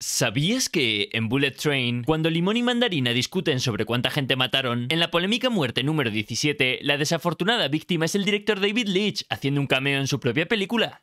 ¿Sabías que en Bullet Train, cuando Limón y Mandarina discuten sobre cuánta gente mataron, en la polémica muerte número 17, la desafortunada víctima es el director David Leitch haciendo un cameo en su propia película?